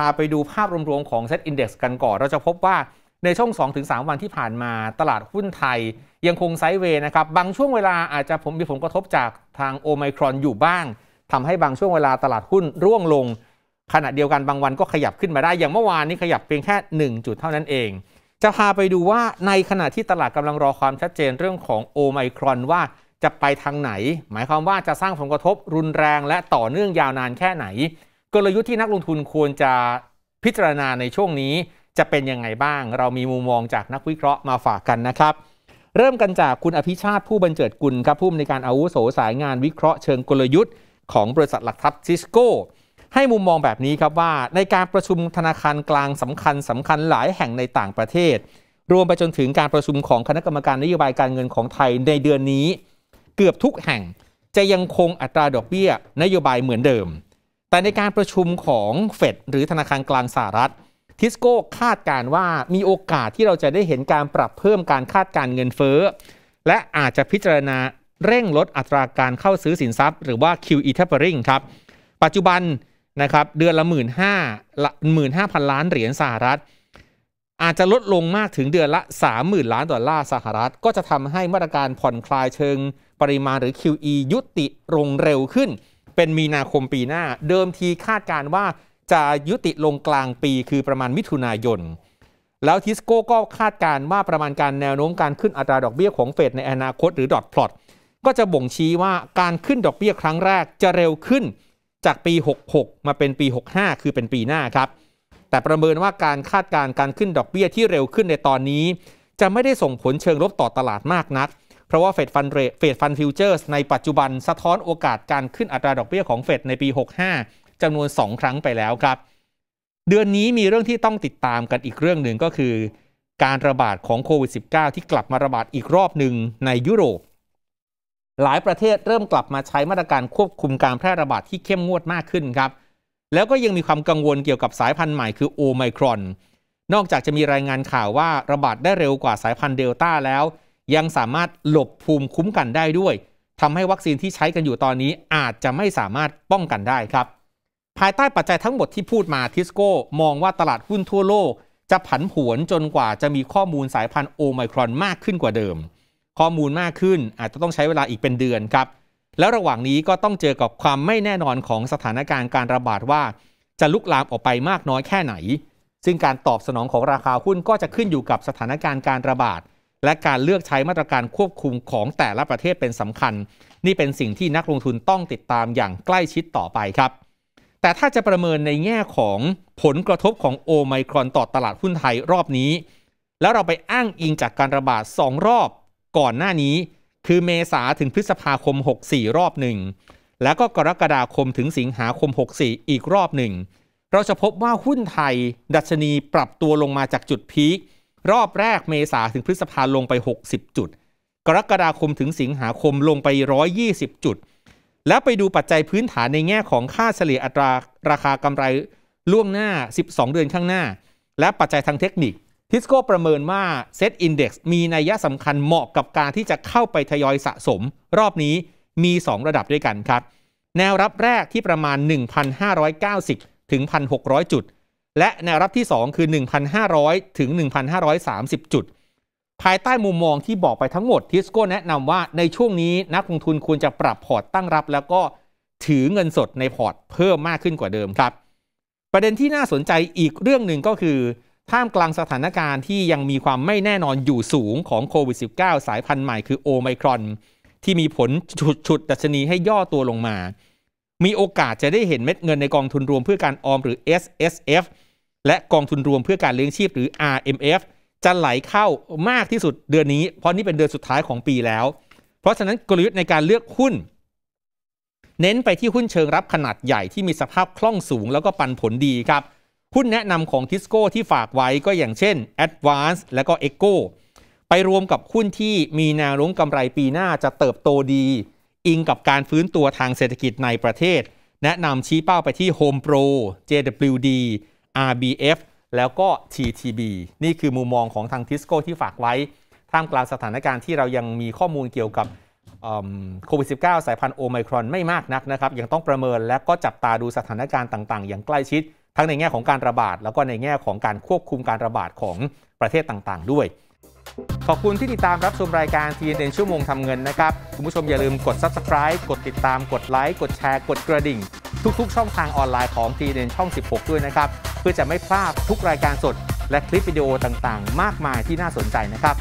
พาไปดูภาพรวมๆของเซ็ตอินดี x กันก่อน เราจะพบว่าในช่วง2-3 วันที่ผ่านมาตลาดหุ้นไทยยังคงไซด์เวย์นะครับ บางช่วงเวลาอาจจะผมมีผลกระทบจากทางโอไมครอนอยู่บ้าง ทำให้บางช่วงเวลาตลาดหุ้นร่วงลง ขณะเดียวกันบางวันก็ขยับขึ้นมาได้ อย่างเมื่อวานนี้ขยับเพียงแค่ 1 จุดเท่านั้นเอง จะพาไปดูว่าในขณะที่ตลาดกำลังรอความชัดเจนเรื่องของโอไมครอนว่าจะไปทางไหน หมายความว่าจะสร้างผลกระทบรุนแรง และต่อเนื่องยาวนานแค่ไหนกลยุทธ์ที่นักลงทุนควรจะพิจารณาในช่วงนี้จะเป็นยังไงบ้าง เรามีมุมมองจากนักวิเคราะห์มาฝากกันนะครับ เริ่มกันจากคุณอภิชาติผู้บรรเจิดกุลครับผู้มีนการอาวุโสสายงานวิเคราะห์เชิงกลยุทธ์ของบริษัทหลักทรัพย์ซิสโก้ ให้มุมมองแบบนี้ครับว่า ในการประชุมธนาคารกลางสำคัญสำคัญหลายแห่งในต่างประเทศ รวมไปจนถึงการประชุมของคณะกรรมการนโยบายการเงินของไทยในเดือนนี้ เกือบทุกแห่งจะยังคงอัตราดอกเบี้ยนโยบายเหมือนเดิมแต่ในการประชุมของเฟดหรือธนาคารกลางสหรัฐทิสโก้คาดการว่ามีโอกาสที่เราจะได้เห็นการปรับเพิ่มการคาดการเงินเฟ้อ และอาจจะพิจารณาเร่งลดอัตราการเข้าซื้อสินทรัพย์ หรือว่า QE tapering ครับปัจจุบันนะครับเดือนละ 1 5 0 0 0 0 ล้านเหรียญสหรัฐ อาจจะลดลงมากถึงเดือนละ 30,000 ล้านดอลลาร์สหรัฐ ก็จะทำให้มาตรการผ่อนคลายเชิง ปริมาณหรือ QE ยุติลงเร็วขึ้นเป็นมีนาคมปีหน้าเดิมทีคาดการว่าจะยุติลงกลางปีคือประมาณมิถุนายน แล้วทิสโก้ ก็คาดการว่าประมาณการแนวโน้มการขึ้นอัตราดอกเบี้ยของเฟดในอนาคตหรือดอทพลอตก็จะบ่งชี้ว่าการขึ้นดอกเบี้ยครั้งแรกจะเร็วขึ้น จากปี 66 มาเป็นปี 65 คือเป็นปีหน้าครับแต่ประเมินว่าการคาดการการขึ้นดอกเบี้ยที่เร็วขึ้นในตอนนี้ จะไม่ได้ส่งผลเชิงลบต่อตลาดมากนักเพราะว่าเฟดฟันเรเฟดฟันฟิวเจอร์สในปัจจุบันสะท้อนโอกาสการขึ้นอัตราดอกเบี้ยของเฟดในปี 65จำานวน 2 ครั้งไปแล้วครับ เดือนนี้มีเรื่องที่ต้องติดตามกันอีกเรื่องหนึ่งก็คือ การระบาดของโควิด -19 ที่กลับมาระบาดอีกรอบหนึ่งในยุโรป หลายประเทศเริ่มกลับมาใช้มาตรการควบคุมการแพร่ระบาดที่เข้มงวดมากขึ้นครับแล้วก็ยังมีความกังวลเกี่ยวกับสายพันธุ์ใหม่คือโอไมครอนนอกจากจะมีรายงานข่าวว่าระบาดได้เร็วกว่าสายพันธุ์เดลต้าแล้วยังสามารถหลบภูมิคุ้มกันได้ด้วย ทำให้วัคซีนที่ใช้กันอยู่ตอนนี้อาจจะไม่สามารถป้องกันได้ครับ ภายใต้ปัจจัยทั้งหมดที่พูดมาทิสโก้ มองว่าตลาดหุ้นทั่วโลก จะผันผวนจนกว่าจะมีข้อมูลสายพันธุ์โอไมครอนมากขึ้นกว่าเดิม ข้อมูลมากขึ้นอาจจะต้องใช้เวลาอีกเป็นเดือนครับ แล้วระหว่างนี้ก็ต้องเจอกับความไม่แน่นอนของสถานการณ์การระบาดว่าจะลุกลามออกไปมากน้อยแค่ไหน ซึ่งการตอบสนองของราคาหุ้นก็จะขึ้นอยู่กับสถานการณ์การระบาดและการเลือกใช้มาตรการควบคุมของแต่ละประเทศเป็นสำคัญ นี่เป็นสิ่งที่นักลงทุนต้องติดตามอย่างใกล้ชิดต่อไปครับ แต่ถ้าจะประเมินในแง่ของผลกระทบของโอไมครอนต่อตลาดหุ้นไทยรอบนี้ แล้วเราไปอ้างอิงจากการระบาด 2 รอบก่อนหน้านี้ คือเมษาถึงพฤษภาคม 64 รอบหนึ่งแล้วก็กรกฎาคมถึงสิงหาคม 64 อีกรอบหนึ่งเราจะพบว่าหุ้นไทยดัชนีปรับตัวลงมาจากจุดพีครอบแรกเมษาถึงพฤษภาลงไป 60 จุด กรกฎาคมถึงสิงหาคมลงไป 120 จุด แล้วไปดูปัจจัยพื้นฐานในแง่ของค่าเฉลี่ยอัตราราคากำไรล่วงหน้า 12 เดือนข้างหน้า และปัจจัยทางเทคนิค ทิสโก้ประเมินว่าเซตอินดี x มีนัยสำคัญเหมาะกับการที่จะเข้าไปทยอยสะสม รอบนี้มี 2 ระดับด้วยกันครับ แนวรับแรกที่ประมาณ1,590ถึง1,600จุดและแนวรับที่ 2 คือ 1,500 ถึง 1,530 จุด ภายใต้มุมมองที่บอกไปทั้งหมดทิสโก้แนะนำว่าในช่วงนี้ นักลงทุนควรจะปรับพอร์ตตั้งรับ แล้วก็ถือเงินสดในพอร์ตเพิ่มมากขึ้นกว่าเดิมครับ ประเด็นที่น่าสนใจอีกเรื่องหนึ่งก็คือท่ามกลางสถานการณ์ที่ยังมีความไม่แน่นอนอยู่สูงของโควิด -19 สายพันธุ์ใหม่คือโอไมครอน ที่มีผลฉุดดัชนีให้ย่อตัวลงมามีโอกาสจะได้เห็นเม็ดเงินในกองทุนรวมเพื่อการออมหรือ S S F และกองทุนรวมเพื่อการเลี้ยงชีพหรือ R M F จะไหลเข้ามากที่สุดเดือนนี้ เพราะนี่เป็นเดือนสุดท้ายของปีแล้ว เพราะฉะนั้นกลยุทธ์ในการเลือกหุ้น เน้นไปที่หุ้นเชิงรับขนาดใหญ่ที่มีสภาพคล่องสูงแล้วก็ปันผลดีครับหุ้นแนะนำของทิสโก้ที่ฝากไว้ก็อย่างเช่น Advance และก็ Echo ไปรวมกับหุ้นที่มีแนวโน้มกำไรปีหน้าจะเติบโตดีอิงกับการฟื้นตัวทางเศรษฐกิจในประเทศ แนะนำชี้เป้าไปที่ Home Pro JWD RBF แล้วก็ TTB นี่คือมุมมองของทางทิสโก้ที่ฝากไว้ ท่ามกลางสถานการณ์ที่เรายังมีข้อมูลเกี่ยวกับโควิด -19 สายพันธุ์โอไมครอน ไม่มากนักนะครับ ยังต้องประเมินและก็จับตาดูสถานการณ์ต่าง ๆ อย่างใกล้ชิด ทั้งในแง่ของการระบาดแล้วก็ในแง่ของการควบคุมการระบาดของประเทศต่าง ๆ ด้วยขอบคุณที่ติดตามรับชมรายการ TNN ชั่วโมงทำเงินนะครับ คุณผู้ชมอย่าลืมกด subscribe กดติดตาม กดไลค์ กดแชร์ กดกระดิ่ง ทุกๆ ช่องทางออนไลน์ของ TNN ช่อง 16 ด้วยนะครับ เพื่อจะไม่พลาดทุกรายการสด และคลิปวิดีโอต่างๆ มากมายที่น่าสนใจนะครับ